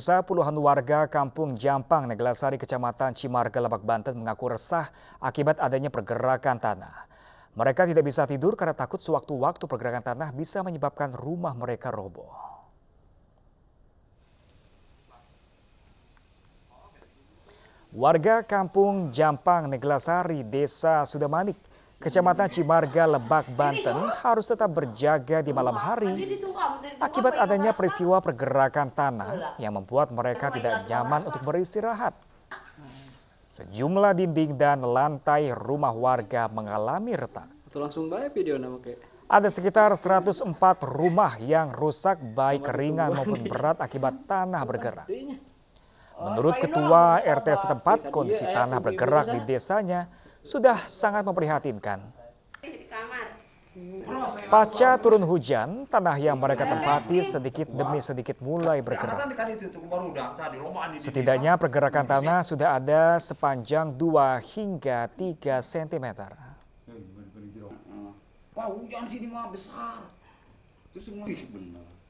Sesa puluhan warga kampung Jampang, Neglasari, Kecamatan Cimarga, Lebak, Banten mengaku resah akibat adanya pergerakan tanah. Mereka tidak bisa tidur karena takut sewaktu-waktu pergerakan tanah bisa menyebabkan rumah mereka roboh. Warga kampung Jampang, Neglasari, Desa Sudamanik, Kecamatan Cimarga, Lebak, Banten harus tetap berjaga di malam hari akibat adanya peristiwa pergerakan tanah yang membuat mereka tidak nyaman untuk beristirahat. Sejumlah dinding dan lantai rumah warga mengalami retak. Ada sekitar 104 rumah yang rusak baik ringan maupun berat akibat tanah bergerak. Menurut ketua RT setempat, kondisi tanah eh, bergerak di desanya sudah sangat memprihatinkan. Pasca turun hujan, tanah yang mereka tempati sedikit demi sedikit mulai bergerak. Setidaknya pergerakan iya. tanah sudah ada sepanjang 2 hingga 3 cm. Wah, hujan sini mah besar. Itu semua benar.